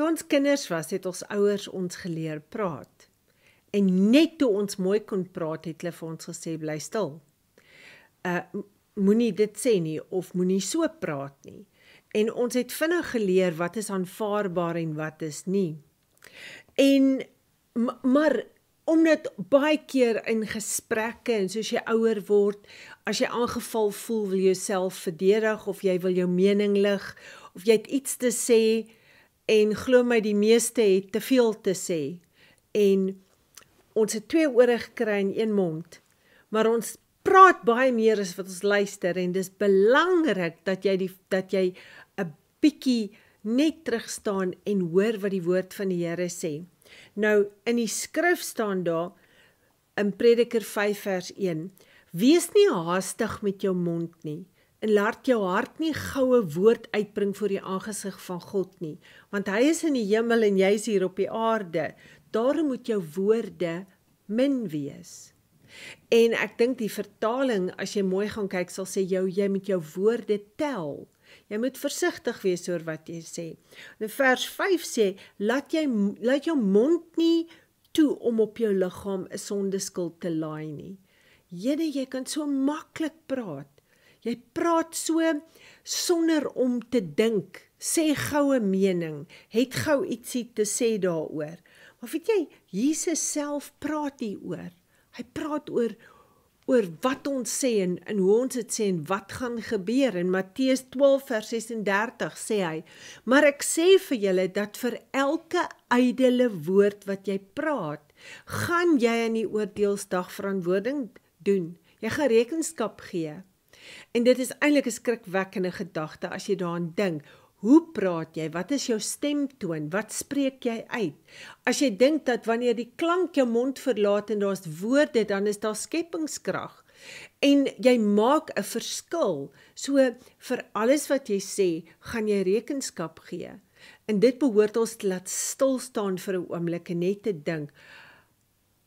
Toe ons kinders was, het ons ouers ons geleer praat. En net toe ons mooi kon praat, het hulle vir ons gesê bly stil. Uh moenie dit sê nie of moenie so praat nie. En ons het vinnig geleer wat is aanvaarbaar en wat is nie. En maar omdat baie keer in gesprekke en soos jy ouer word, as jy aangeval voel, wil jy jouself verdedig of jy wil jou mening lig of jy het iets te sê, en glo my die meeste het te veel te sê en ons het twee ore gekry in een mond maar ons praat baie meer as wat ons luister en dis belangrik dat jy die dat jy 'n bietjie net terug staan en hoor wat die woord van die Here sê nou in die skrif staan daar in Prediker 5 vers 1 wees nie haastig met jou mond nie en laat jou hart nie goue woord uitbring voor die aangesig van God nie, want hy is in die hemel en jy is hier op die aarde. Daarom moet jou woorde min wees. En ek dink die vertaling as jy mooi gaan kyk sal sê jou jy moet jou woorde tel. Jy moet versigtig wees oor wat jy sê. In vers 5 sê laat jy laat jou mond nie toe om op jou liggaam 'n sondeskuld te laai nie. Jede jy kan so maklik praat. Jy praat so sonder om te dink, sê goue mening, het gou ietsie te sê daaroor. Maar weet jy, Jesus self praat hier oor. Hy praat oor oor wat ons sê en in hoe ons dit sê en wat gaan gebeur in Matteus 12 vers 36 sê hy maar ek sê vir julle dat vir elke ydelle woord wat jy praat gaan jy aan die oordeelsdag verantwoording doen jy gaan rekenskap gee En dit is eintlik 'n skrikwekkende gedagte as jy daaraan dink. Hoe praat jy? Wat is jou stemtoon? Wat spreek jy uit? As jy dink dat wanneer die klank jou mond verlaat en daar's woorde, dan is daar skepingskrag en jy maak 'n verskil. So vir alles wat jy sê, gaan jy rekenskap gee. En dit behoort ons te laat stil staan vir 'n oomblik en net te dink.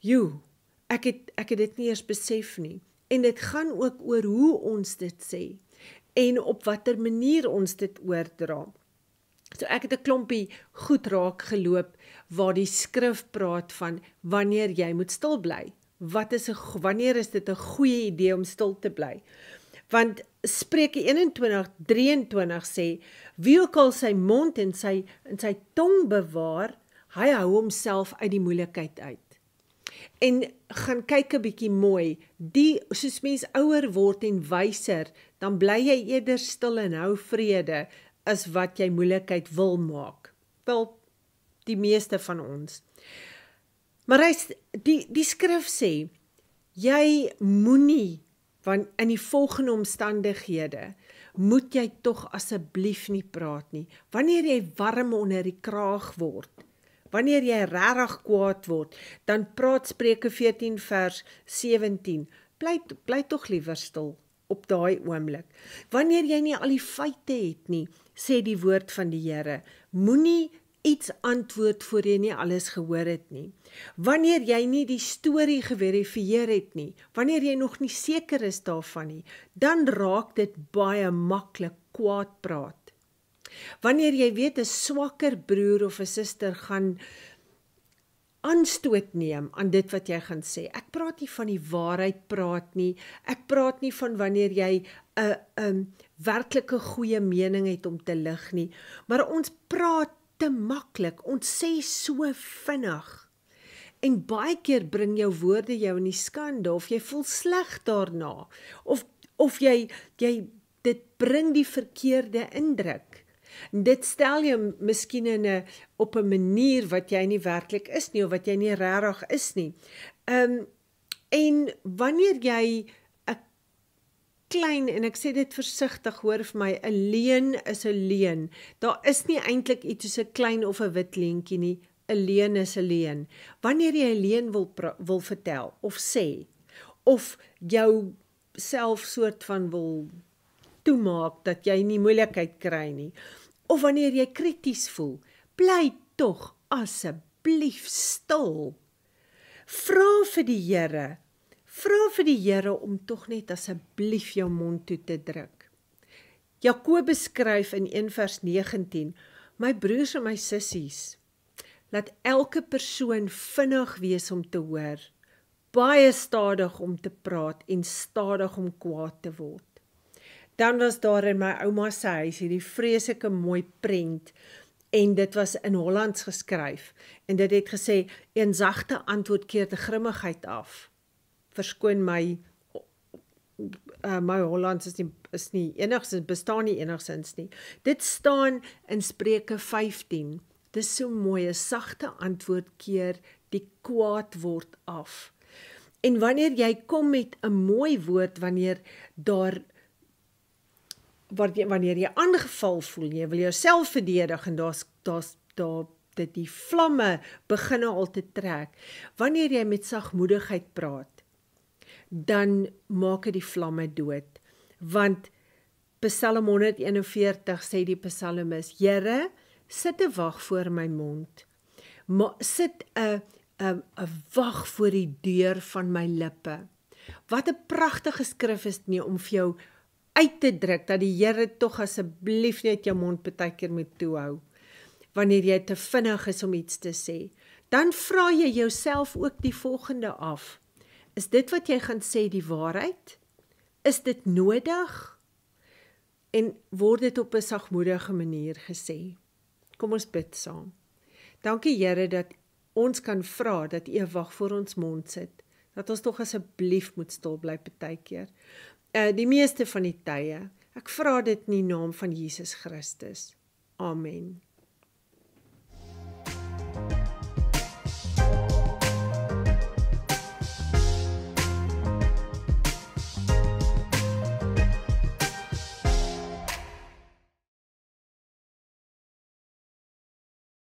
Jo, ek het ek het dit nie eers besef nie en dit gaan ook oor hoe ons dit sê en op watter manier ons dit oordra. So ek het 'n klompie goed raak geloop waar die skrif praat van wanneer jy moet stil bly. Wat is 'n wanneer is dit 'n goeie idee om stil te bly? Want Spreuke 21:23 sê wie ook al sy mond en sy en sy tong bewaar, hy hou homself uit die moeilikheid uit en gaan kyk 'n bietjie mooi. Die soos mens ouer word en wyser, dan bly jy eerder stil en hou vrede as wat jy moeilikheid wil maak. Wel die meeste van ons. Maar hy die die skrif sê jy moenie van in die volgende omstandighede moet jy tog asseblief nie praat nie. Wanneer jy warm onder die kraag word, wanneer jy regtig kwaad word, dan praat Spreuke 14 vers 17. Bly bly tog liewer stil op daai oomblik. Wanneer jy nie al die feite het nie, sê die woord van die Here, moenie iets antwoord voor jy nie alles gehoor het nie. Wanneer jy nie die storie geverifieer het nie, wanneer jy nog nie seker is daarvan nie, dan raak dit baie maklik kwaad praat. Wanneer jy weet 'n swakker broer of 'n suster gaan aanstoot neem aan dit wat jy gaan sê. Ek praat nie van die waarheid praat nie. Ek praat nie van wanneer jy 'n 'n werklike goeie mening het om te lig nie, maar ons praat te maklik. Ons sê so vinnig. En baie keer bring jou woorde jou in die skande of jy voel sleg daarna of of jy jy dit bring die verkeerde indruk. Dit stel jou miskien in 'n op 'n manier wat jy nie werklik is nie of wat jy nie regtig is nie. Ehm um, en wanneer jy 'n klein en ek sê dit versigtig hoor vir my, 'n leen is 'n leen. Daar is nie eintlik iets soos 'n klein of 'n wit leentjie nie. 'n Leen is 'n leen. Wanneer jy 'n leen wil wil vertel of sê of jou self soort van wil toemaak dat jy nie moeilikheid kry nie. Ehm of wanneer jy krities voel, bly tog asseblief stil. Vra vir die Here. Vra vir die Here om tog net asseblief jou mond toe te druk. Jakobus skryf in 1:19: My broers en my sissies, laat elke persoon vinnig wees om te hoor, baie stadig om te praat en stadig om kwaad te word. Dan was daar in my ouma se huis hierdie vreeslike mooi prent en dit was in Hollands geskryf en dit het gesê een sagte antwoord keer te grimmigheid af. Verskoon my uh, my Hollands is nie is nie enigsins bestaan nie enigsins nie. Dit staan in Spreuke 15. Dis so mooi, 'n sagte antwoord keer die kwaad word af. En wanneer jy kom met 'n mooi woord wanneer daar wat jy, wanneer jy aangeval voel, jy wil jouself verdedig en daar's daar's daar dit die vlamme begin al te trek. Wanneer jy met sagmoedigheid praat, dan maak dit die vlamme dood. Want Psalm 141 sê die psalmis: Here, sit 'n wag voor my mond. Ma sit 'n 'n 'n wag voor die deur van my lippe. Wat 'n pragtige skrif is dit nie om vir jou uit te druk dat die Here tog asseblief net jou mond baie keer moet toehou wanneer jy te vinnig is om iets te sê. Dan vra jy jouself ook die volgende af: Is dit wat jy gaan sê die waarheid? Is dit nodig? En word dit op 'n sagmoedige manier gesê? Kom ons bid saam. Dankie Here dat ons kan vra dat U wag vir ons mond sit. Dat ons tog asseblief moet stil bly baie keer. Eh, die meeste van die tye. Ek vra dit in die naam van Jesus Christus. Amen.